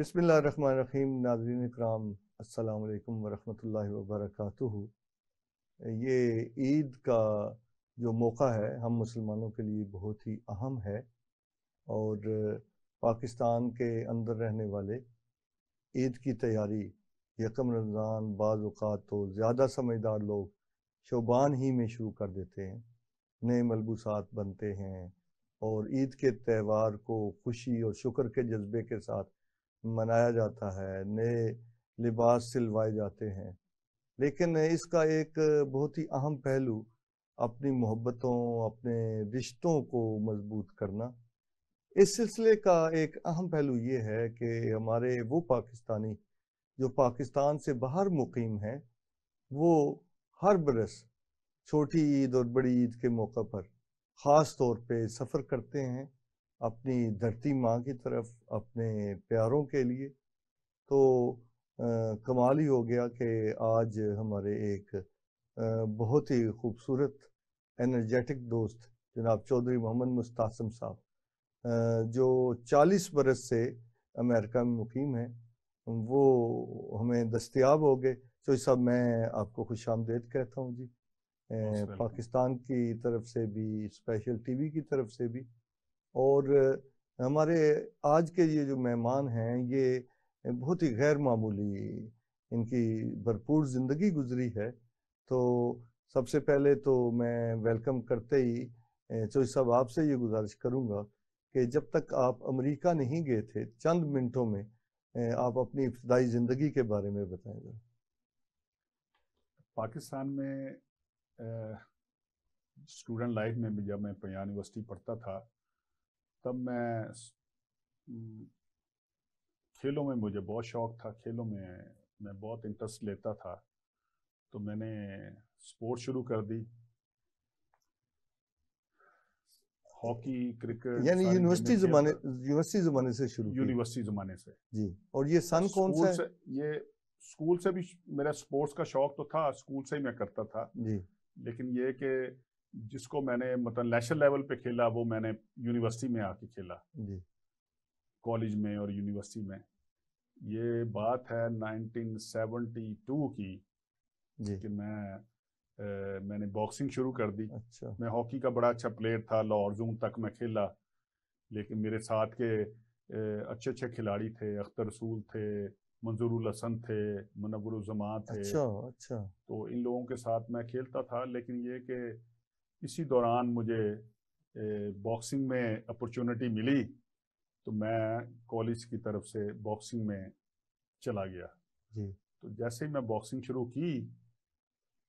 बिसमीम नाजरीन कराम अल्लाम वरहमल वबरक ये ईद का जो मौका है हम मुसलमानों के लिए बहुत ही अहम है और पाकिस्तान के अंदर रहने वाले ईद की तैयारी यकम रमज़ान बाज़ात तो ज़्यादा समझदार लोग शोबान ही में शुरू कर देते हैं नए मलबूसात बनते हैं और ईद के त्यौहार को खुशी और शुक्र के जज्बे के साथ मनाया जाता है नए लिबास सिलवाए जाते हैं लेकिन इसका एक बहुत ही अहम पहलू अपनी मोहब्बतों अपने रिश्तों को मजबूत करना इस सिलसिले का एक अहम पहलू ये है कि हमारे वो पाकिस्तानी जो पाकिस्तान से बाहर मुकीम हैं वो हर बरस छोटी ईद और बड़ी ईद के मौका पर ख़ास तौर पे सफ़र करते हैं अपनी धरती माँ की तरफ अपने प्यारों के लिए तो आ, कमाल ही हो गया कि आज हमारे एक आ, बहुत ही खूबसूरत एनर्जेटिक दोस्त जनाब चौधरी मोहम्मद मुस्तासम साहब जो 40 बरस से अमेरिका में मुकीम है वो हमें दस्तियाब हो गए तो सब मैं आपको खुश आमदेद कहता हूँ जी पाकिस्तान की तरफ से भी स्पेशल टीवी की तरफ से भी और हमारे आज के ये जो मेहमान हैं ये बहुत ही गैर मामूली इनकी भरपूर ज़िंदगी गुजरी है तो सबसे पहले तो मैं वेलकम करते ही चोई साहब आपसे ये गुजारिश करूँगा कि जब तक आप अमेरिका नहीं गए थे चंद मिनटों में आप अपनी इब्तदाई ज़िंदगी के बारे में बताएंगे पाकिस्तान में स्टूडेंट लाइफ में भी जब मैं पंजाब यूनिवर्सिटी पढ़ता था तब मैं खेलों में मुझे बहुत शौक था खेलों में मैं बहुत इंटरेस्ट लेता था तो मैंने स्पोर्ट शुरू कर दी हॉकी क्रिकेट यानी यूनिवर्सिटी जमाने यूनिवर्सिटी जमाने से शुरू यूनिवर्सिटी जमाने से जी और ये सन तो कौन सा से, ये स्कूल से भी मेरा स्पोर्ट्स का शौक तो था स्कूल से ही मैं करता था जी लेकिन ये कि जिसको मैंने मतलब नेशनल लेवल पे खेला वो मैंने यूनिवर्सिटी में आके खेला कॉलेज में और यूनिवर्सिटी में ये बात है 1972 की जी कि मैं ए, मैंने बॉक्सिंग शुरू कर दी अच्छा मैं हॉकी का बड़ा अच्छा प्लेयर था लाहौर जोन तक मैं खेला लेकिन मेरे साथ के ए, अच्छे अच्छे खिलाड़ी थे अख्तर रसूल थे मंजूरुल हसन थे मनवरुजमा थे अच्छा अच्छा तो इन लोगों के साथ मैं खेलता था लेकिन ये कि इसी दौरान मुझे बॉक्सिंग में अपॉर्चुनिटी मिली तो मैं कॉलेज की तरफ से बॉक्सिंग में चला गया जी तो जैसे ही मैं बॉक्सिंग शुरू की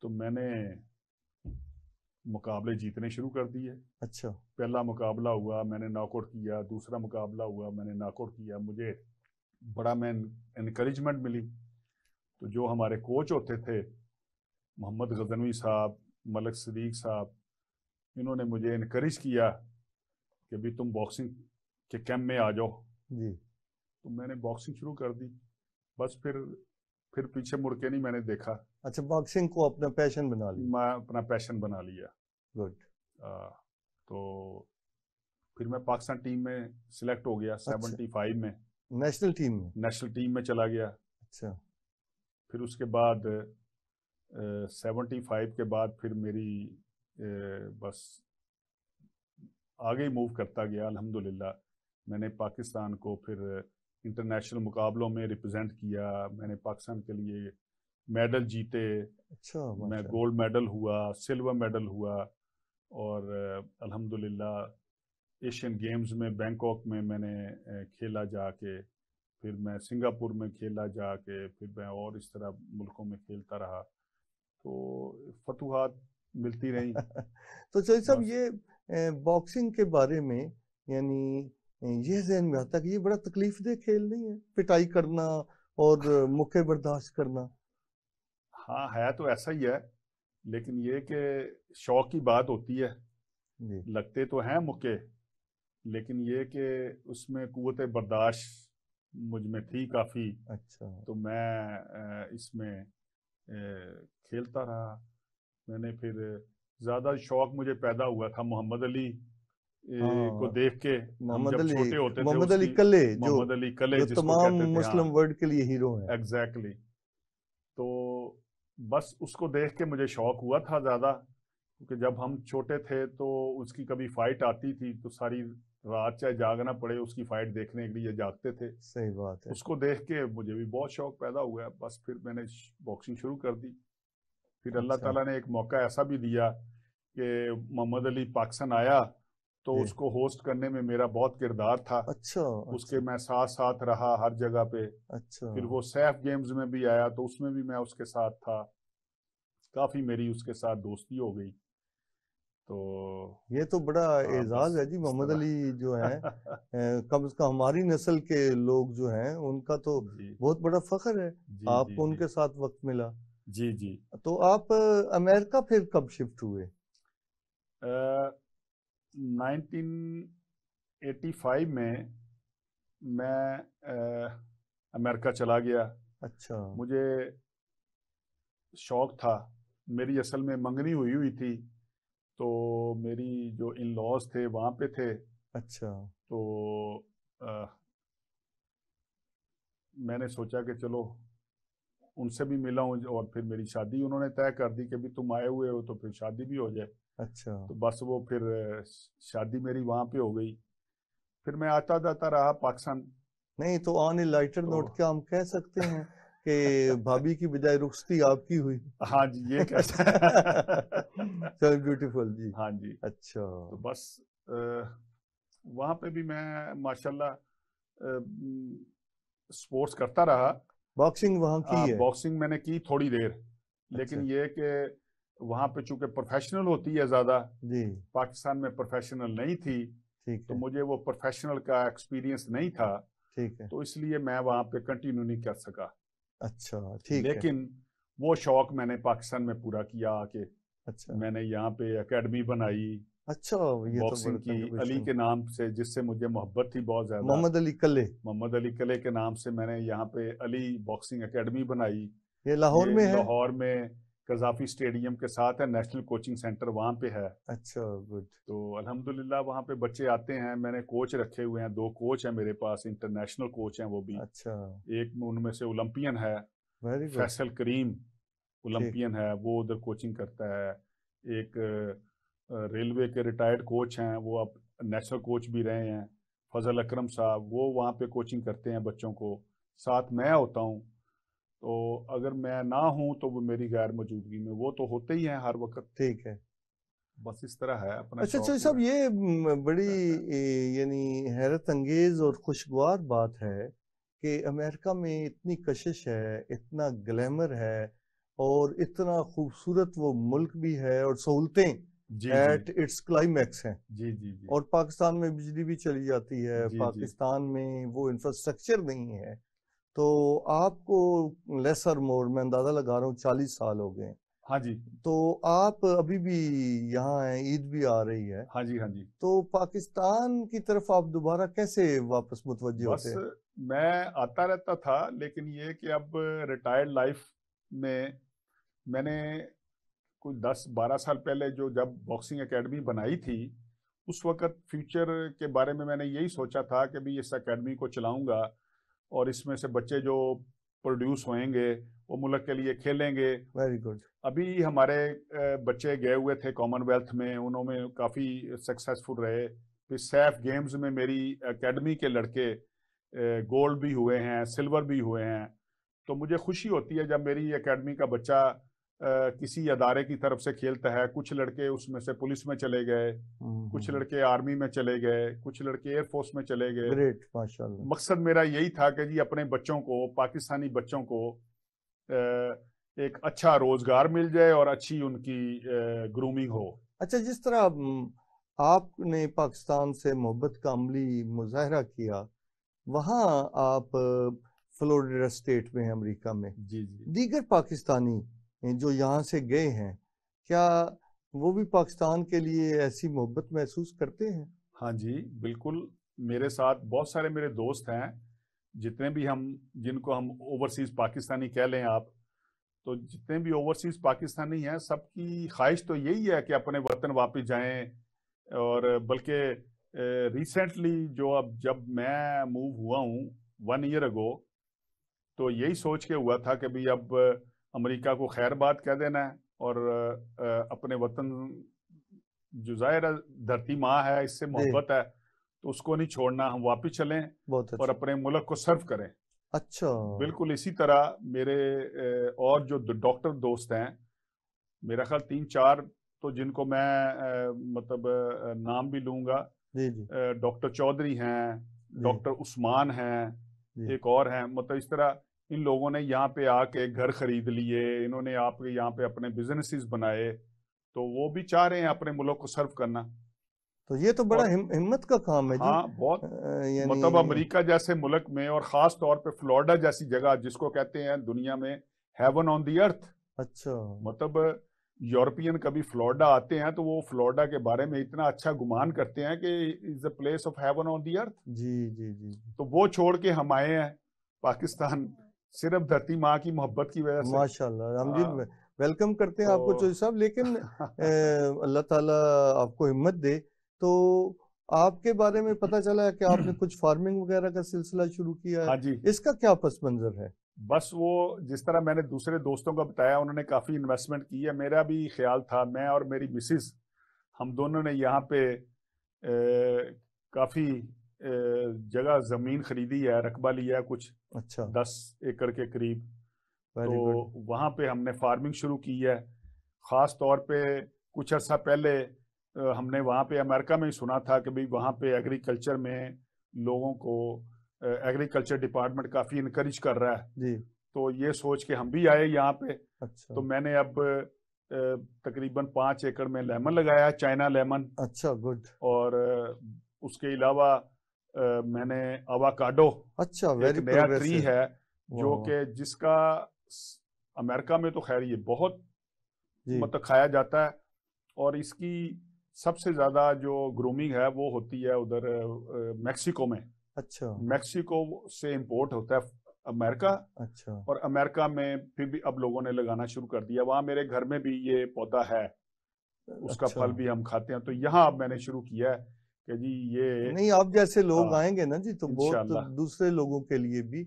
तो मैंने मुकाबले जीतने शुरू कर दिए अच्छा पहला मुकाबला हुआ मैंने नॉकआउट किया दूसरा मुकाबला हुआ मैंने नॉकआउट किया मुझे बड़ा मैं इनक्रेजमेंट मिली तो जो हमारे कोच होते थे मोहम्मद गजनवी साहब मलक सदीक साहब इन्होंने मुझे इनक्रेज किया कि भी तुम बॉक्सिंग के कैंप में आ जाओ जी तो मैंने बॉक्सिंग शुरू कर दी बस फिर फिर पीछे मुड़ के नहीं मैंने देखा अच्छा बॉक्सिंग को अपना पैशन बना लिया मैं अपना पैशन बना लिया गुड तो फिर मैं पाकिस्तान टीम में सिलेक्ट हो गया सेवेंटी अच्छा। फाइव में नेशनल टीम में नेशनल टीम में चला गया अच्छा फिर उसके बाद सेवेंटी फाइव के बाद फिर मेरी बस आगे मूव करता गया अल्हम्दुलिल्लाह मैंने पाकिस्तान को फिर इंटरनेशनल मुकाबलों में रिप्रेजेंट किया मैंने पाकिस्तान के लिए मेडल जीते अच्छा मैं गोल्ड मेडल हुआ सिल्वर मेडल हुआ और अल्हम्दुलिल्लाह एशियन गेम्स में बैंकॉक में मैंने खेला जाके फिर मैं सिंगापुर में खेला जाके फिर मैं और इस तरह मुल्कों में खेलता रहा तो फतुहात मिलती रही तो चौधरी साहब ये बॉक्सिंग के बारे में यानी यह जहन में आता कि ये बड़ा तकलीफ दे खेल नहीं है पिटाई करना और मुक्के बर्दाश्त करना हाँ है तो ऐसा ही है लेकिन ये कि शौक की बात होती है लगते तो हैं मुक्के लेकिन ये कि उसमें कुत बर्दाश्त मुझ में थी काफ़ी अच्छा तो मैं इसमें खेलता रहा मैंने फिर ज्यादा शौक मुझे पैदा हुआ था मोहम्मद अली हाँ। को देख के मोहम्मद अली छोटे होते मोहम्मद अली कले मोहम्मद अली कले जो तमाम मुस्लिम हाँ। वर्ल्ड के लिए हीरो हैं एग्जैक्टली तो बस उसको देख के मुझे शौक हुआ था ज्यादा क्योंकि जब हम छोटे थे तो उसकी कभी फाइट आती थी तो सारी रात चाहे जागना पड़े उसकी फाइट देखने के लिए जागते थे सही बात है उसको देख के मुझे भी बहुत शौक पैदा हुआ बस फिर मैंने बॉक्सिंग शुरू कर दी फिर अल्लाह अच्छा। ताला ने एक मौका ऐसा भी दिया कि मोहम्मद अली पाकिस्तान आया तो उसको होस्ट करने में मेरा बहुत किरदार था अच्छा उसके अच्छा। मैं साथ साथ रहा हर जगह पे अच्छा फिर वो सैफ गेम्स में भी आया तो उसमें भी मैं उसके साथ था काफी मेरी उसके साथ दोस्ती हो गई तो ये तो बड़ा हाँ, एजाज है जी मोहम्मद अली जो है कम से कम हमारी नस्ल के लोग जो हैं उनका तो बहुत बड़ा फख्र है आपको उनके साथ वक्त मिला जी जी तो आप अमेरिका फिर कब शिफ्ट हुए uh, 1985 में मैं uh, अमेरिका चला गया अच्छा मुझे शौक था मेरी असल में मंगनी हुई हुई थी तो मेरी जो इन लॉज थे वहाँ पे थे अच्छा तो uh, मैंने सोचा कि चलो उनसे भी मिला हूँ और फिर मेरी शादी उन्होंने तय कर दी कि भी तुम आए हुए हो तो फिर शादी भी हो जाए अच्छा तो बस वो फिर शादी मेरी वहाँ पे हो गई फिर मैं आता जाता रहा पाकिस्तान नहीं तो ऑन ए लाइटर तो, नोट क्या हम कह सकते हैं कि भाभी की बजाय रुखसती आपकी हुई हाँ जी ये कैसे ब्यूटीफुल जी हाँ जी अच्छा तो बस वहाँ पे भी मैं माशाल्लाह स्पोर्ट्स करता रहा बॉक्सिंग वहां की आ, हाँ, है बॉक्सिंग मैंने की थोड़ी देर लेकिन अच्छा। ये कि वहां पे चूंकि प्रोफेशनल होती है ज्यादा पाकिस्तान में प्रोफेशनल नहीं थी तो मुझे वो प्रोफेशनल का एक्सपीरियंस नहीं था ठीक है तो इसलिए मैं वहां पे कंटिन्यू नहीं कर सका अच्छा ठीक लेकिन वो शौक मैंने पाकिस्तान में पूरा किया आके अच्छा मैंने यहाँ पे एकेडमी बनाई अच्छा ये तो बॉक्सिंग की अली के नाम से जिससे मुझे मोहब्बत थी बहुत ज्यादा मोहम्मद अली कले मोहम्मद अली कले के नाम से मैंने यहाँ पे अली बॉक्सिंग एकेडमी बनाई ये लाहौर में है लाहौर में कजाफी स्टेडियम के साथ है नेशनल कोचिंग सेंटर वहाँ पे है अच्छा गुड तो अल्हम्दुलिल्लाह वहाँ पे बच्चे आते हैं मैंने कोच रखे हुए हैं दो कोच हैं मेरे पास इंटरनेशनल कोच हैं वो भी अच्छा एक उनमें से ओलंपियन है फैसल करीम ओलंपियन है वो उधर कोचिंग करता है एक रेलवे के रिटायर्ड कोच हैं वो अब नेशनल कोच भी रहे हैं फजल अकरम साहब वो वहाँ पे कोचिंग करते हैं बच्चों को साथ मैं होता हूँ तो अगर मैं ना हूँ तो वो मेरी गैर मौजूदगी में वो तो होते ही हैं हर वक्त ठीक है बस इस तरह है अपना अच्छा अच्छा साहब ये बड़ी यानी हैरत अंगेज और खुशगवार बात है कि अमेरिका में इतनी कशिश है इतना ग्लैमर है और इतना खूबसूरत वो मुल्क भी है और सहूलतें एट इट्स क्लाइमैक्स है जी जी जी और पाकिस्तान में बिजली भी चली जाती है जी, पाकिस्तान जी. में वो इंफ्रास्ट्रक्चर नहीं है तो आपको लेसर मोर मैं अंदाजा लगा रहा हूँ चालीस साल हो गए हाँ जी तो आप अभी भी यहाँ हैं ईद भी आ रही है हाँ जी हाँ जी तो पाकिस्तान की तरफ आप दोबारा कैसे वापस मुतवजह होते हैं मैं आता रहता था लेकिन ये कि अब रिटायर्ड लाइफ में मैंने कोई 10-12 साल पहले जो जब बॉक्सिंग एकेडमी बनाई थी उस वक्त फ्यूचर के बारे में मैंने यही सोचा था कि भी इस एकेडमी को चलाऊंगा और इसमें से बच्चे जो प्रोड्यूस होएंगे वो मुल्क के लिए खेलेंगे वेरी गुड अभी हमारे बच्चे गए हुए थे कॉमनवेल्थ में उन्होंने काफ़ी सक्सेसफुल रहे फिर सैफ गेम्स में मेरी एकेडमी के लड़के गोल्ड भी हुए हैं सिल्वर भी हुए हैं तो मुझे खुशी होती है जब मेरी एकेडमी का बच्चा किसी अदारे की तरफ से खेलता है कुछ लड़के उसमें से पुलिस में चले गए हम्म, कुछ हम्म। लड़के आर्मी में चले गए कुछ लड़के एयरफोर्स में चले गए ग्रेट माशाल्लाह मकसद मेरा यही था कि जी अपने बच्चों को पाकिस्तानी बच्चों को एक अच्छा रोजगार मिल जाए और अच्छी उनकी ग्रूमिंग हो अच्छा जिस तरह आपने पाकिस्तान से मोहब्बत का अमली मुजाहरा किया वहाँ आप फ्लोरिडा स्टेट में अमेरिका में जी जी दीगर पाकिस्तानी जो यहाँ से गए हैं क्या वो भी पाकिस्तान के लिए ऐसी मोहब्बत महसूस करते हैं हाँ जी बिल्कुल मेरे साथ बहुत सारे मेरे दोस्त हैं जितने भी हम जिनको हम ओवरसीज पाकिस्तानी कह लें आप तो जितने भी ओवरसीज पाकिस्तानी हैं सबकी ख्वाहिश तो यही है कि अपने वतन वापस जाएं और बल्कि रिसेंटली जो अब जब मैं मूव हुआ हूँ वन ईयर अगो तो यही सोच के हुआ था कि भाई अब अमेरिका को खैर बात कह देना है और अपने वतन जो जाहिर धरती माँ है इससे मोहब्बत है तो उसको नहीं छोड़ना हम वापिस अच्छा। और अपने मुल्क को सर्व करें अच्छा बिल्कुल इसी तरह मेरे और जो डॉक्टर दोस्त हैं मेरा ख्याल तीन चार तो जिनको मैं मतलब नाम भी लूंगा डॉक्टर चौधरी हैं डॉक्टर उस्मान हैं एक और हैं मतलब इस तरह इन लोगों ने यहाँ पे आके घर खरीद लिए इन्होंने आपके यहाँ पे अपने बिजनेसेस बनाए तो वो भी चाह रहे हैं अपने मुल्क को सर्व करना तो ये तो बड़ा हिम, हिम्मत का काम है हाँ बहुत मतलब अमेरिका जैसे मुल्क में और खास तौर पे फ्लोरिडा जैसी जगह जिसको कहते हैं दुनिया में हेवन ऑन दी अर्थ अच्छा मतलब यूरोपियन कभी फ्लोरिडा आते हैं तो वो फ्लोरिडा के बारे में इतना अच्छा गुमान करते हैं कि is a place of heaven on the earth जी जी जी तो वो छोड़ के हम आए हैं पाकिस्तान सिर्फ धरती माँ की मोहब्बत की वजह से माशाल्लाह रामजीत में हाँ। वेलकम करते हैं तो... आपको चौधरी साहब लेकिन अल्लाह ताला आपको हिम्मत दे तो आपके बारे में पता चला है कि आपने कुछ फार्मिंग वगैरह का सिलसिला शुरू किया है हाँ जी इसका क्या पस मंजर है बस वो जिस तरह मैंने दूसरे दोस्तों को बताया उन्होंने काफ़ी इन्वेस्टमेंट की है मेरा भी ख्याल था मैं और मेरी मिसिज हम दोनों ने यहाँ पे ए, काफ़ी जगह जमीन खरीदी है रकबा लिया है कुछ अच्छा दस एकड़ के करीब तो वहां वहाँ पे हमने फार्मिंग शुरू की है ख़ास तौर पे कुछ अर्सा पहले हमने वहाँ पे अमेरिका में ही सुना था कि भाई वहाँ पे एग्रीकल्चर में लोगों को एग्रीकल्चर डिपार्टमेंट काफ़ी इनक्रेज कर रहा है जी तो ये सोच के हम भी आए यहाँ पे अच्छा तो मैंने अब तकरीबन पाँच एकड़ में लेमन लगाया चाइना लेमन अच्छा गुड और उसके अलावा मैंने अवाकाडो अच्छा वेरी नया ट्री है जो कि जिसका अमेरिका में तो खैर ये बहुत मतलब खाया जाता है और इसकी सबसे ज्यादा जो ग्रूमिंग है वो होती है उधर मेक्सिको में अच्छा मेक्सिको से इंपोर्ट होता है अमेरिका अच्छा और अमेरिका में फिर भी अब लोगों ने लगाना शुरू कर दिया वहां मेरे घर में भी ये पौधा है उसका अच्छा। फल भी हम खाते हैं तो यहाँ अब मैंने शुरू किया है कि जी ये नहीं आप जैसे लोग हाँ, आएंगे ना जी तो बहुत दूसरे लोगों के लिए भी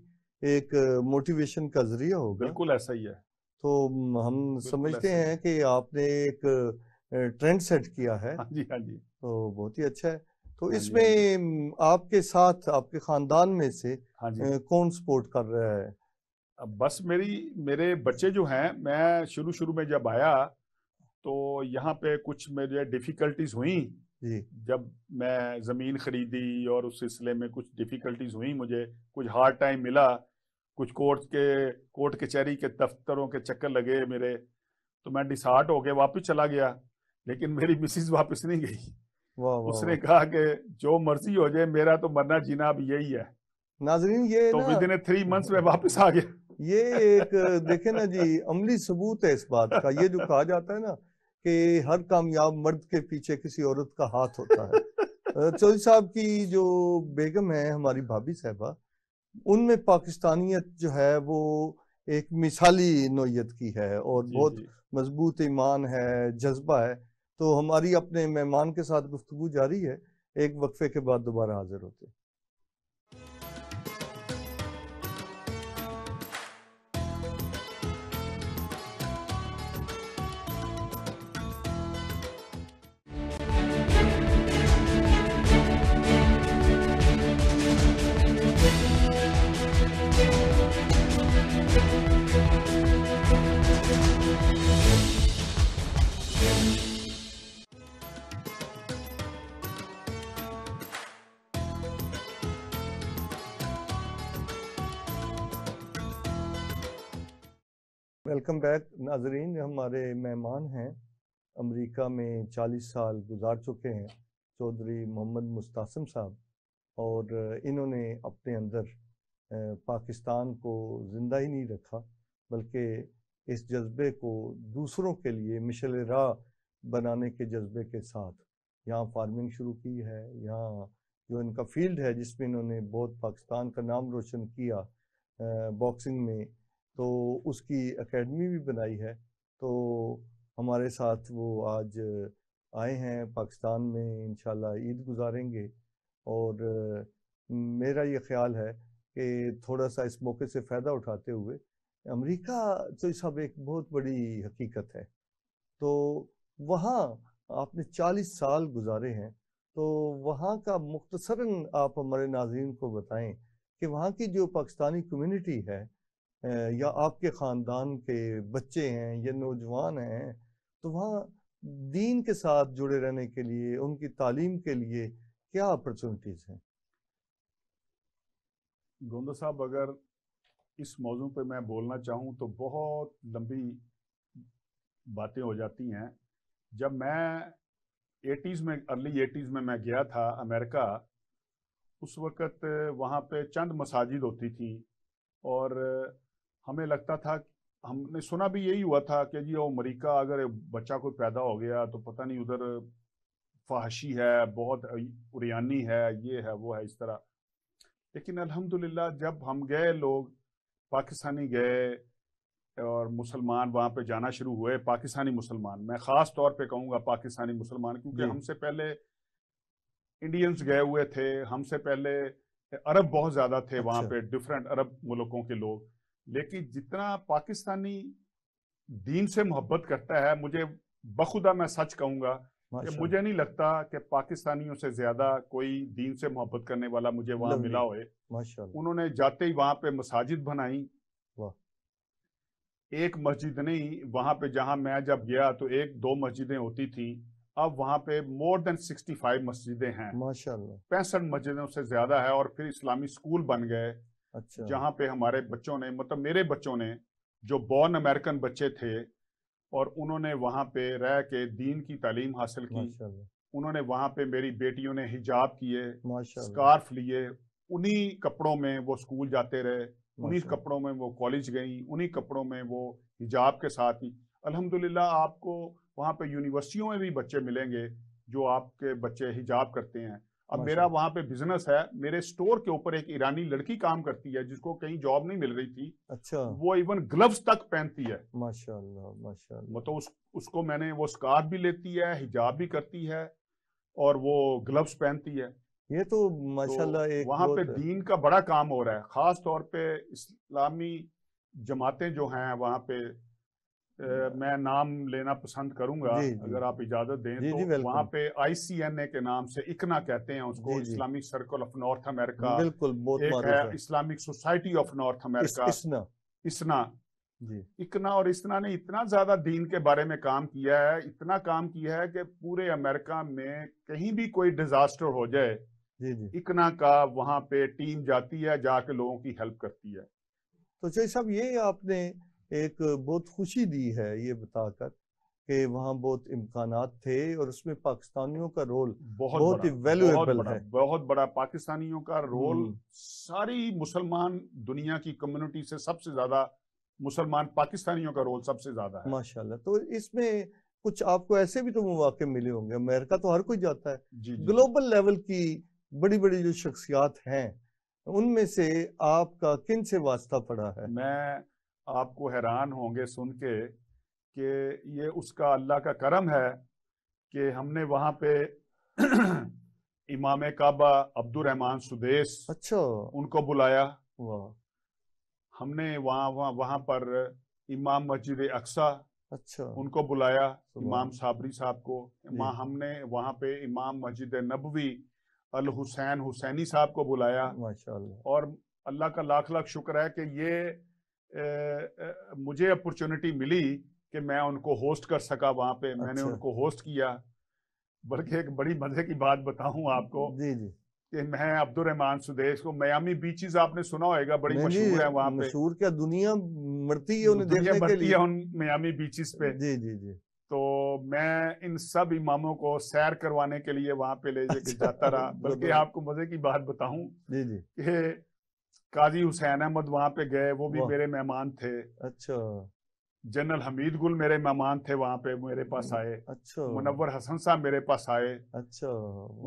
एक मोटिवेशन का जरिया होगा बिल्कुल ऐसा ही है तो हम समझते हैं कि आपने एक ट्रेंड सेट किया है हाँ जी हाँ जी तो बहुत ही अच्छा है तो हाँ इसमें हाँ आपके साथ आपके खानदान में से हाँ कौन सपोर्ट कर रहा है बस मेरी मेरे बच्चे जो हैं मैं शुरू शुरू में जब आया तो यहाँ पे कुछ मेरे डिफिकल्टीज हुई जब मैं ज़मीन खरीदी और उस सिलसिले में कुछ डिफ़िकल्टीज हुई मुझे कुछ हार्ड टाइम मिला कुछ कोर्ट के कोर्ट कचहरी के, के दफ्तरों के चक्कर लगे मेरे तो मैं डिसहार्ट हो गया वापस चला गया लेकिन मेरी मिसिज वापस नहीं गई वाँ वाँ उसने कहा कि जो मर्जी हो जाए मेरा तो मरना जीना अब यही है नाजरीन ये तो विद इन थ्री मंथ्स में वापस आ गया ये एक देखे ना जी अमली सबूत है इस बात का ये जो कहा जाता है ना कि हर कामयाब मर्द के पीछे किसी औरत का हाथ होता है चौधरी साहब की जो बेगम है हमारी भाभी साहबा उनमें पाकिस्तानियत जो है वो एक मिसाली नोयत की है और जी बहुत मजबूत ईमान है जज्बा है तो हमारी अपने मेहमान के साथ गुफ्तु जारी है एक वक्फे के बाद दोबारा हाजिर होते हैं वेलकम बैक नाजरीन हमारे मेहमान हैं अमेरिका में 40 साल गुजार चुके हैं चौधरी मोहम्मद मुस्तासम साहब और इन्होंने अपने अंदर पाकिस्तान को ज़िंदा ही नहीं रखा बल्कि इस जज्बे को दूसरों के लिए मिशल राह बनाने के जज्बे के साथ यहाँ फार्मिंग शुरू की है यहाँ जो इनका फील्ड है जिसमें इन्होंने बहुत पाकिस्तान का नाम रोशन किया बॉक्सिंग में तो उसकी एकेडमी भी बनाई है तो हमारे साथ वो आज आए हैं पाकिस्तान में इंशाल्लाह ईद गुजारेंगे और मेरा ये ख्याल है कि थोड़ा सा इस मौके से फ़ायदा उठाते हुए अमेरिका तो सब एक बहुत बड़ी हकीकत है तो वहाँ आपने चालीस साल गुजारे हैं तो वहाँ का मुख्तसरन आप हमारे नाजरन को बताएं कि वहाँ की जो पाकिस्तानी कम्युनिटी है या आपके ख़ानदान के बच्चे हैं या नौजवान हैं तो वहाँ दीन के साथ जुड़े रहने के लिए उनकी तालीम के लिए क्या अपॉर्चुनिटीज़ हैं गोंदा साहब अगर इस मौजू पे मैं बोलना चाहूँ तो बहुत लंबी बातें हो जाती हैं जब मैं एटीज़ में अर्ली एटीज़ में मैं गया था अमेरिका उस वक़्त वहाँ पे चंद मसाजिद होती थी और हमें लगता था हमने सुना भी यही हुआ था कि जी वो अमरीका अगर बच्चा कोई पैदा हो गया तो पता नहीं उधर फाहशी है बहुत उरियानी है ये है वो है इस तरह लेकिन अल्हम्दुलिल्लाह जब हम गए लोग पाकिस्तानी गए और मुसलमान वहाँ पे जाना शुरू हुए पाकिस्तानी मुसलमान मैं ख़ास तौर पे कहूँगा पाकिस्तानी मुसलमान क्योंकि हमसे पहले इंडियंस गए हुए थे हमसे पहले अरब बहुत ज़्यादा थे अच्छा। वहाँ पे डिफरेंट अरब मुल्कों के लोग लेकिन जितना पाकिस्तानी दीन से मोहब्बत करता है मुझे बखुदा मैं सच कहूंगा कि मुझे नहीं लगता कि पाकिस्तानियों से ज्यादा कोई दीन से मोहब्बत करने वाला मुझे वहां मिला हो उन्होंने जाते ही वहां पे मसाजिद बनाई एक मस्जिद नहीं वहां पे जहां मैं जब गया तो एक दो मस्जिदें होती थी अब वहां पे मोर देन सिक्सटी फाइव मस्जिदें हैं माशा पैंसठ मस्जिदों से ज्यादा है और फिर इस्लामी स्कूल बन गए अच्छा। जहाँ पे हमारे बच्चों ने मतलब मेरे बच्चों ने जो बॉर्न अमेरिकन बच्चे थे और उन्होंने वहाँ पे रह के दीन की तालीम हासिल की उन्होंने वहाँ पे मेरी बेटियों ने हिजाब किए स्कार्फ लिए उन्हीं कपड़ों में वो स्कूल जाते रहे उन्हीं कपड़ों में वो कॉलेज गई उन्हीं कपड़ों में वो हिजाब के साथ ही अल्हम्दुलिल्लाह आपको वहाँ पे यूनिवर्सिटियों में भी बच्चे मिलेंगे जो आपके बच्चे हिजाब करते हैं अब मेरा वहां पे बिजनेस है मेरे स्टोर के ऊपर एक ईरानी लड़की काम करती है जिसको कहीं जॉब नहीं मिल रही थी अच्छा वो इवन ग्लव्स तक पहनती है माशाल्लाह माशाल्लाह मतलब उस, उसको मैंने वो स्कार्फ भी लेती है हिजाब भी करती है और वो ग्लव्स पहनती है ये तो, तो माशाल्लाह तो एक वहां पे दीन का बड़ा काम हो रहा है खास तौर पे इस्लामी जमातें जो हैं वहां पे मैं नाम लेना पसंद करूंगा जी, अगर आप इजाजत दें जी, तो जी, वहां पे आईसीएनए के नाम से इकना कहते हैं उसको Islamic circle of North America बिल्कुल बहुत एक है Islamic society of North America इस, इसना इसना इकना और इसना ने इतना ज्यादा दीन के बारे में काम किया है इतना काम किया है कि पूरे अमेरिका में कहीं भी कोई डिजास्टर हो जाए इकना का वहां पे टीम जाती है जाके लोगों की हेल्प करती है तो साहब ये आपने एक बहुत खुशी दी है ये बताकर कि वहाँ बहुत इम्कान थे और उसमें पाकिस्तानियों का रोल बहुत बहुत ही वैल्यूएबल है बहुत बड़ा पाकिस्तानियों का रोल हम्म। सारी मुसलमान दुनिया की कम्युनिटी से सबसे ज्यादा मुसलमान पाकिस्तानियों का रोल सबसे ज्यादा है माशाल्लाह तो इसमें कुछ आपको ऐसे भी तो मौके मिले होंगे अमेरिका तो हर कोई जाता है जी, जी। ग्लोबल लेवल की बड़ी बड़ी जो शख्सियात हैं उनमें से आपका किन से वास्ता पड़ा है मैं आपको हैरान होंगे सुन के कि ये उसका अल्लाह का करम है कि हमने वहाँ पे इमाम काबा अब्दुलरहमान सुदेश अच्छा उनको बुलाया हमने वहाँ वहाँ वहाँ पर इमाम मस्जिद अक्सा अच्छा उनको बुलाया इमाम साबरी साहब को वहाँ हमने वहाँ पे इमाम मस्जिद नबवी अल हुसैन हुसैनी साहब को बुलाया और अल्लाह का लाख लाख शुक्र है कि ये मुझे अपॉर्चुनिटी मिली कि मैं उनको होस्ट कर सका वहां पे मैंने अच्छा। उनको होस्ट किया बल्कि एक बड़ी मज़े की बात बताऊं आपको जी जी कि मैं अब्दुल रहमान सुदेश को मयामी बीचेस आपने सुना होगा बड़ी मशहूर है वहां पे मशहूर क्या दुनिया मरती है उन्हें देखने के लिए उन मयामी बीचेस पे जी जी जी तो मैं इन सब इमामों को सैर करवाने के लिए वहां पे ले अच्छा, जाता रहा बल्कि आपको मजे की बात बताऊं जी जी कि काजी हुसैन अहमद वहां पे गए वो भी मेरे मेहमान थे अच्छा जनरल हमीद गुल मेरे मेहमान थे वहां पे मेरे पास हम्म, आए अच्छा मुनवर हसन साहब मेरे पास आए अच्छा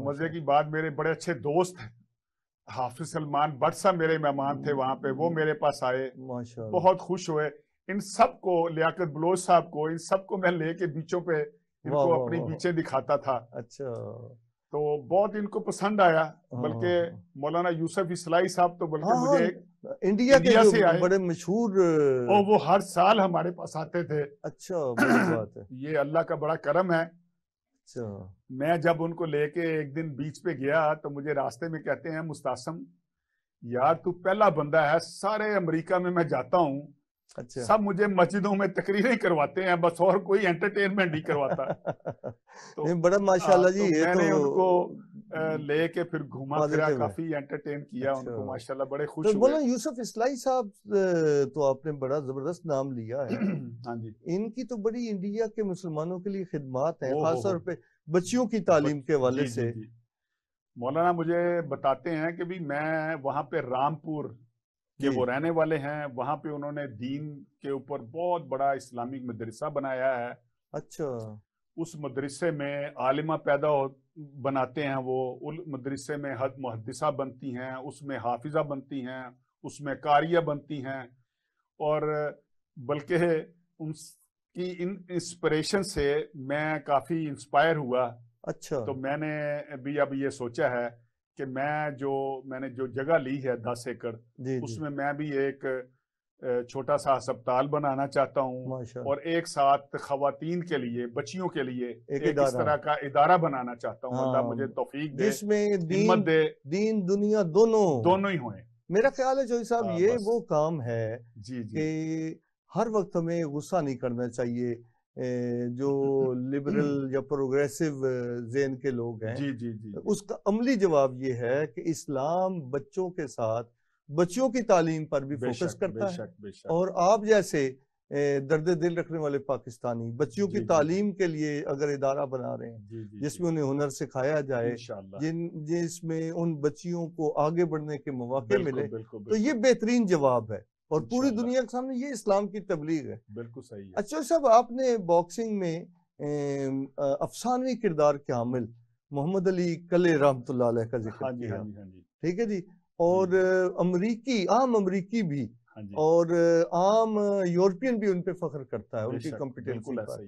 मजे की बात मेरे बड़े अच्छे दोस्त हाफिज सलमान भट साहब मेरे मेहमान थे वहां पे वो मेरे हम्म, पास आए बहुत खुश हुए इन सब को लियाकत बलोच साहब को इन सबको मैं लेके बीचों पे इनको अपनी बीचे दिखाता था अच्छा तो बहुत इनको पसंद आया हाँ, बल्कि हाँ, हाँ। मौलाना यूसुफ इसलाई साहब तो बल्कि हाँ, मुझे इंडिया, इंडिया के से आए बड़े मशहूर और वो हर साल हमारे पास आते थे अच्छा बात है ये अल्लाह का बड़ा करम है अच्छा मैं जब उनको लेके एक दिन बीच पे गया तो मुझे रास्ते में कहते हैं मुस्तासम यार तू पहला बंदा है सारे अमेरिका में मैं जाता हूँ अच्छा सब मुझे मस्जिदों में तकरीरें करवाते हैं बस और कोई एंटरटेनमेंट नहीं करवाता तो, बड़ा हाँ, माशाल्लाह जी तो मैंने तो... उनको हम्म। लेके फिर घुमा फिरा काफी एंटरटेन किया अच्छा। उनको माशाल्लाह बड़े खुश तो बोला यूसुफ इस्लाई साहब तो आपने बड़ा जबरदस्त नाम लिया है हाँ जी इनकी तो बड़ी इंडिया के मुसलमानों के लिए खिदमत है खासतौर पर बच्चियों की तालीम के हवाले से मौलाना मुझे बताते हैं कि भाई मैं वहाँ पे रामपुर कि वो रहने वाले हैं वहां पे उन्होंने दीन के ऊपर बहुत बड़ा इस्लामिक मदरसा बनाया है अच्छा उस मदरसे में आलिमा पैदा हो बनाते हैं वो उस मदरसे में हद मुहदसा बनती हैं उसमें हाफिजा बनती हैं उसमें कारिया बनती हैं और बल्कि उनकी इन इंस्पिरेशन से मैं काफ़ी इंस्पायर हुआ अच्छा तो मैंने भी अब ये सोचा है कि मैं जो मैंने जो जगह ली है दस एकड़ उसमें मैं भी एक छोटा सा अस्पताल बनाना चाहता हूँ और एक साथ खातन के लिए बच्चियों के लिए एक, एक इस तरह का इदारा बनाना चाहता हूँ हाँ। मुझे तोफीक दे दीन, दे दीन दुनिया दोनों दोनों ही हो मेरा ख्याल है जो साहब हाँ, ये वो काम है जी, जी। हर वक्त हमें गुस्सा नहीं करना चाहिए जो लिबरल या प्रोग्रेसिव जेन के लोग हैं जी जी जी उसका अमली जवाब ये है कि इस्लाम बच्चों के साथ बच्चियों की तालीम पर भी फोकस करता बेशक, है बेशक। और आप जैसे दर्द दिल रखने वाले पाकिस्तानी बच्चियों की तालीम के लिए अगर इदारा बना रहे हैं जिसमें उन्हें हुनर सिखाया जाए जिन जिसमें उन बच्चियों को आगे बढ़ने के मौके मिले तो ये बेहतरीन जवाब है और पूरी दुनिया के सामने ये इस्लाम की तबलीग है बिल्कुल सही है अच्छा साहब आपने बॉक्सिंग में अफसानवी किरदार के हामिल मोहम्मद अली कले रहमत का जिक्र हाँ किया ठीक हाँ, हाँ ठीक है जी और अमरीकी आम अमरीकी भी हाँ और आम यूरोपियन भी उन पे फख्र करता है उनकी कॉम्पिटेंसी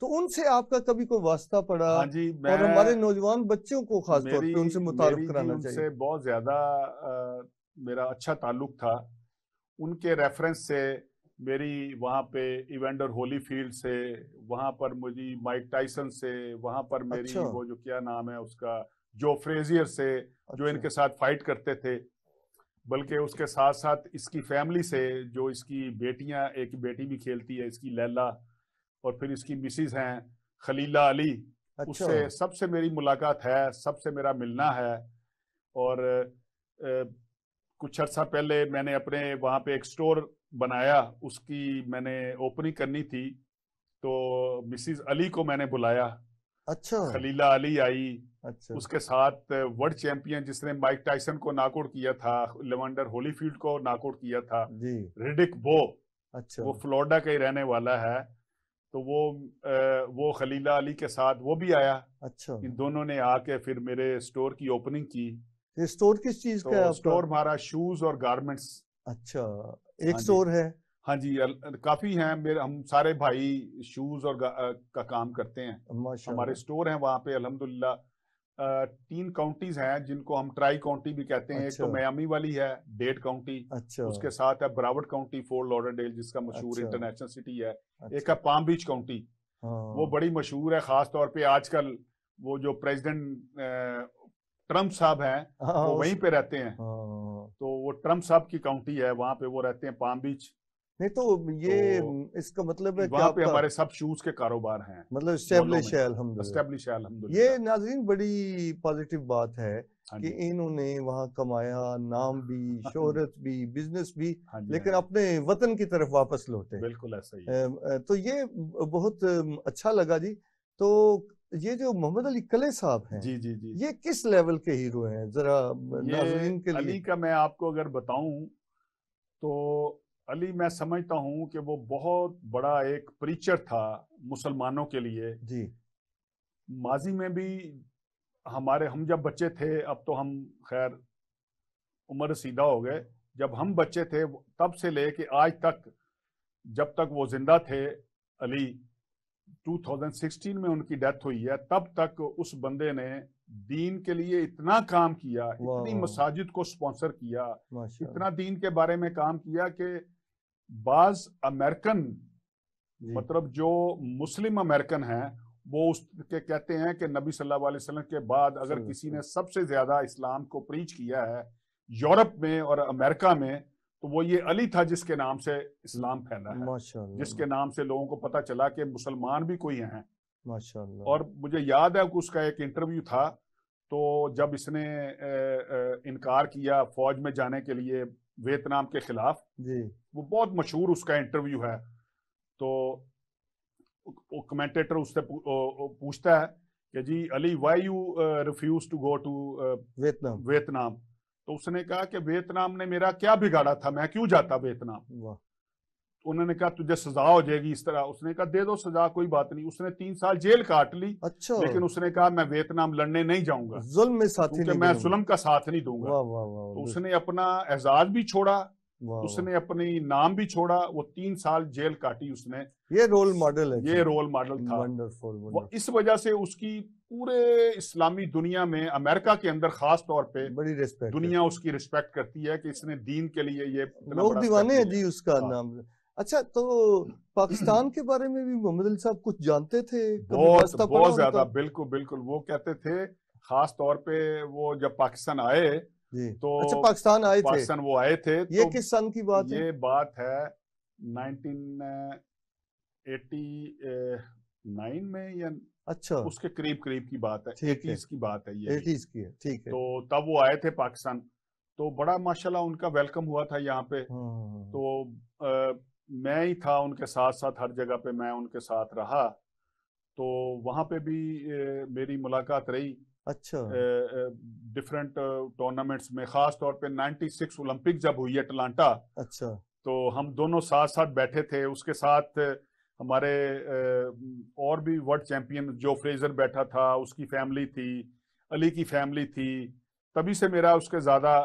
तो उनसे आपका कभी कोई वास्ता पड़ा हाँ जी मैं और हमारे नौजवान बच्चों को खासतौर पर पे उनसे मुतारफ कराना चाहिए बहुत ज्यादा मेरा अच्छा ताल्लुक था उनके रेफरेंस से मेरी वहाँ पे इवेंडर होली फील्ड से वहाँ पर मुझे माइक टाइसन से वहाँ पर मेरी अच्छा। वो जो क्या नाम है उसका जो फ्रेजियर से अच्छा। जो इनके साथ फाइट करते थे बल्कि उसके साथ साथ इसकी फैमिली से जो इसकी बेटियाँ एक बेटी भी खेलती है इसकी लैला और फिर इसकी मिसिज हैं खलीला अली अच्छा। उससे सबसे मेरी मुलाकात है सबसे मेरा मिलना है और कुछ अर्सा पहले मैंने अपने वहाँ पे एक स्टोर बनाया उसकी मैंने ओपनिंग करनी थी तो मिसिज अली को मैंने बुलाया अच्छा खलीला अली आई अच्छा उसके साथ वर्ल्ड चैंपियन जिसने माइक टाइसन को नॉकआउट किया था लेवेंडर होलीफील्ड को नॉकआउट किया था रिडिक बो अच्छा वो फ्लोरिडा का ही रहने वाला है तो वो वो खलीला अली के साथ वो भी आया अच्छा इन दोनों ने आके फिर मेरे स्टोर की ओपनिंग की ये स्टोर किस चीज का तो है स्टोर हमारा शूज और गारमेंट्स अच्छा हाँ एक स्टोर है हाँ जी काफी हैं मेरे हम सारे भाई शूज और का, का काम करते हैं हमारे स्टोर हैं वहाँ पे अल्हम्दुलिल्लाह तीन काउंटीज हैं जिनको हम ट्राई काउंटी भी कहते हैं अच्छा। एक तो मयामी अच्छा। वाली है डेट काउंटी अच्छा। उसके साथ है ब्रावर्ड काउंटी फोर लॉरेंडेल जिसका मशहूर अच्छा। इंटरनेशनल सिटी है अच्छा। एक है पाम बीच काउंटी वो हाँ। बड़ी मशहूर है खास तौर पे आजकल वो जो प्रेजिडेंट ट्रम्प साहब हैं वो हाँ। वहीं पे रहते हैं हाँ। तो वो ट्रम्प साहब की काउंटी है वहां पे वो रहते हैं पाम बीच नहीं तो ये तो इसका मतलब है वहाँ पे हमारे सब शूज के कारोबार हैं मतलब स्टेब्लिश है अल्हम्दुलिल्लाह अल्हम्दुलिल्लाह ये नाजरीन बड़ी पॉजिटिव बात है हाँ कि इन्होंने वहाँ कमाया नाम भी शोहरत भी बिजनेस भी लेकिन अपने वतन की तरफ वापस लौटे बिल्कुल ऐसा ही तो ये बहुत अच्छा लगा जी तो ये जो मोहम्मद अली कले साहब हैं जी जी जी ये किस लेवल के हीरो हैं जरा के लिए अली का मैं आपको अगर बताऊं तो अली मैं समझता हूं कि वो बहुत बड़ा एक प्रीचर था मुसलमानों के लिए जी माजी में भी हमारे हम जब बच्चे थे अब तो हम खैर उम्र सीधा हो गए जब हम बच्चे थे तब से लेके आज तक जब तक वो जिंदा थे अली 2016 में उनकी डेथ हुई है तब तक उस बंदे ने दीन के लिए इतना काम किया इतनी मसाजिद को स्पॉन्सर किया इतना दीन के बारे में काम किया कि बाज अमेरिकन मतलब जो मुस्लिम अमेरिकन हैं वो उसके कहते हैं कि नबी सल्लल्लाहु अलैहि वसल्लम के बाद अगर किसी ने सबसे ज्यादा इस्लाम को प्रीच किया है यूरोप में और अमेरिका में तो वो ये अली था जिसके नाम से इस्लाम फैला है जिसके नाम से लोगों को पता चला कि मुसलमान भी कोई हैं और मुझे याद है उसका एक इंटरव्यू था तो जब इसने इनकार किया फौज में जाने के लिए वियतनाम के खिलाफ जी वो बहुत मशहूर उसका इंटरव्यू है तो कमेंटेटर उससे पूछता है कि जी Ali why you refuse to go to Vietnam Vietnam तो उसने कहा कि वियतनाम ने मेरा क्या बिगाड़ा था मैं क्यों जाता वियतनाम तो उन्होंने कहा तुझे सजा हो जाएगी इस तरह उसने कहा दे दो सजा कोई बात नहीं उसने तीन साल जेल काट ली अच्छा लेकिन उसने कहा मैं वियतनाम लड़ने नहीं जाऊंगा जुल्म में साथ नहीं मैं जुल्म का साथ नहीं दूंगा वा, वा, वा, वा, तो उसने अपना एजाज भी छोड़ा उसने अपनी नाम भी छोड़ा वो तीन साल जेल काटी उसने ये रोल मॉडल है ये रोल मॉडल था इस वजह से उसकी पूरे इस्लामी दुनिया में अमेरिका के अंदर खास तौर पे बड़ी रिस्पेक्ट दुनिया उसकी रिस्पेक्ट करती है कि इसने दीन के लिए ये लोग दीवाने हैं जी उसका हाँ। नाम अच्छा तो पाकिस्तान के बारे में भी मोहम्मद अली साहब कुछ जानते थे बहुत बहुत ज्यादा तो? बिल्कुल बिल्कुल वो कहते थे खास तौर पे वो जब पाकिस्तान आए तो अच्छा पाकिस्तान आए थे पाकिस्तान वो आए थे ये तो किस सन की बात ये है? बात है 1989 में या अच्छा उसके करीब करीब की बात है एटीज की बात है ये एटीज की है ठीक है तो तब वो आए थे पाकिस्तान तो बड़ा माशाल्लाह उनका वेलकम हुआ था यहाँ पे हम्म, हम्म, हम्म। तो आ, मैं ही था उनके साथ साथ हर जगह पे मैं उनके साथ रहा तो वहां पे भी ए, मेरी मुलाकात रही अच्छा डिफरेंट टूर्नामेंट्स में खास तौर पे 96 ओलंपिक जब हुई अटलांटा अच्छा तो हम दोनों साथ साथ बैठे थे उसके साथ हमारे और भी वर्ल्ड चैंपियन जो फ्रेजर बैठा था उसकी फैमिली थी अली की फैमिली थी तभी से मेरा उसके ज़्यादा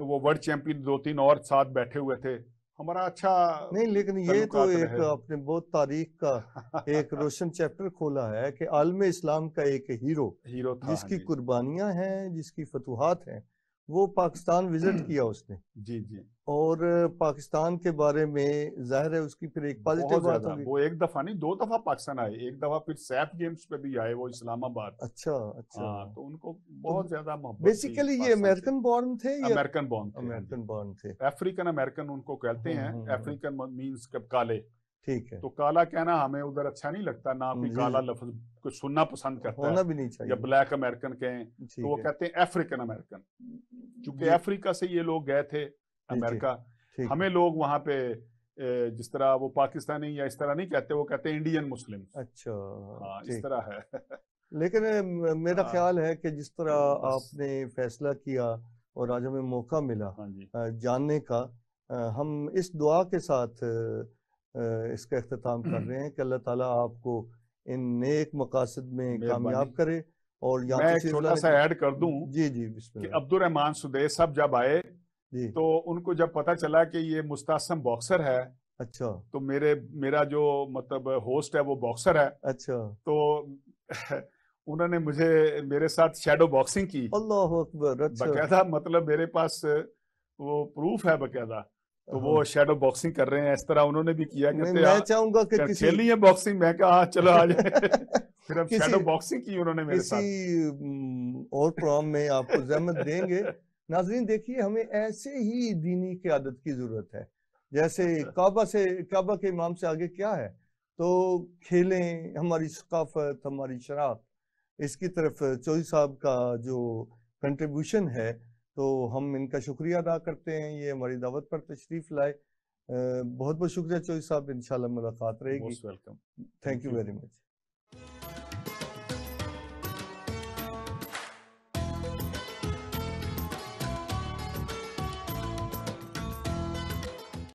वो वर्ल्ड चैंपियन दो तीन और साथ बैठे हुए थे हमारा अच्छा नहीं लेकिन ये तो एक अपने बहुत तारीख का एक रोशन चैप्टर खोला है कि आलम इस्लाम का एक हीरो हीरो था जिसकी कुर्बानियां हैं जिसकी फतूहत हैं वो पाकिस्तान विजिट किया उसने जी जी और पाकिस्तान के बारे में जाहिर है उसकी फिर एक पॉजिटिव बात होगी वो एक दफा नहीं दो दफा पाकिस्तान आए एक दफा फिर सैप गेम्स पे भी आए वो इस्लामाबाद अच्छा अच्छा आ, हाँ, तो उनको तो बहुत तो, ज्यादा बेसिकली ये अमेरिकन बॉर्न थे अमेरिकन बॉर्न हाँ अमेरिकन बॉर्न थे अफ्रीकन अमेरिकन उनको कहते हम्म, हैं हम्म, हम्म। अफ्रीकन मीन्स काले ठीक है तो काला कहना हमें उधर अच्छा नहीं लगता ना भी काला लफ्ज कुछ सुनना पसंद करता होना है भी नहीं चाहिए या ब्लैक अमेरिकन कहें तो वो कहते हैं अफ्रीकन अमेरिकन क्योंकि अफ्रीका से ये लोग गए थे अमेरिका हमें लोग वहां पे जिस तरह वो पाकिस्तानी या इस तरह नहीं कहते वो कहते हैं इंडियन मुस्लिम अच्छा हाँ इस तरह है लेकिन मेरा हाँ। ख्याल है कि जिस तरह आपने फैसला किया और आज हमें मौका मिला हाँ जानने का हम इस दुआ के साथ इसका अख्ताम कर हम्म। रहे हैं कि अल्लाह ताला आपको इन नेक मकासद में कामयाब करे और मैं छोटा सा ऐड कर दूं जी जी कि अब्दुलरहमान सुदेश सब जब आए तो उनको जब पता चला कि ये मुस्तासम बॉक्सर है अच्छा तो मेरे मेरा जो मतलब होस्ट है वो बॉक्सर है अच्छा तो उन्होंने मुझे मेरे साथ शेडो बॉक्सिंग की अल्लाह अकबर अच्छा बकायदा मतलब मेरे पास वो प्रूफ है बकायदा तो वो शेडो हाँ। बॉक्सिंग कर रहे हैं इस तरह उन्होंने भी किया कि मैं हाँ, चाहूंगा कि किसी खेली है बॉक्सिंग मैं कहा हाँ, चलो आ जाए फिर अब शेडो बॉक्सिंग की उन्होंने मेरे किसी हम्म, और प्रोग्राम में आपको जहमत देंगे नाजरीन देखिए हमें ऐसे ही दीनी की आदत की जरूरत है जैसे अच्छा। काबा से काबा के इमाम से आगे क्या है तो खेलें हमारी सकाफत हमारी शराब इसकी तरफ चौधरी साहब का जो कंट्रीब्यूशन है तो हम इनका शुक्रिया अदा करते हैं ये हमारी दावत पर तशरीफ लाए बहुत बहुत शुक्रिया चौधरी साहब इंशाल्लाह मुलाकात रहेगी welcome thank you very much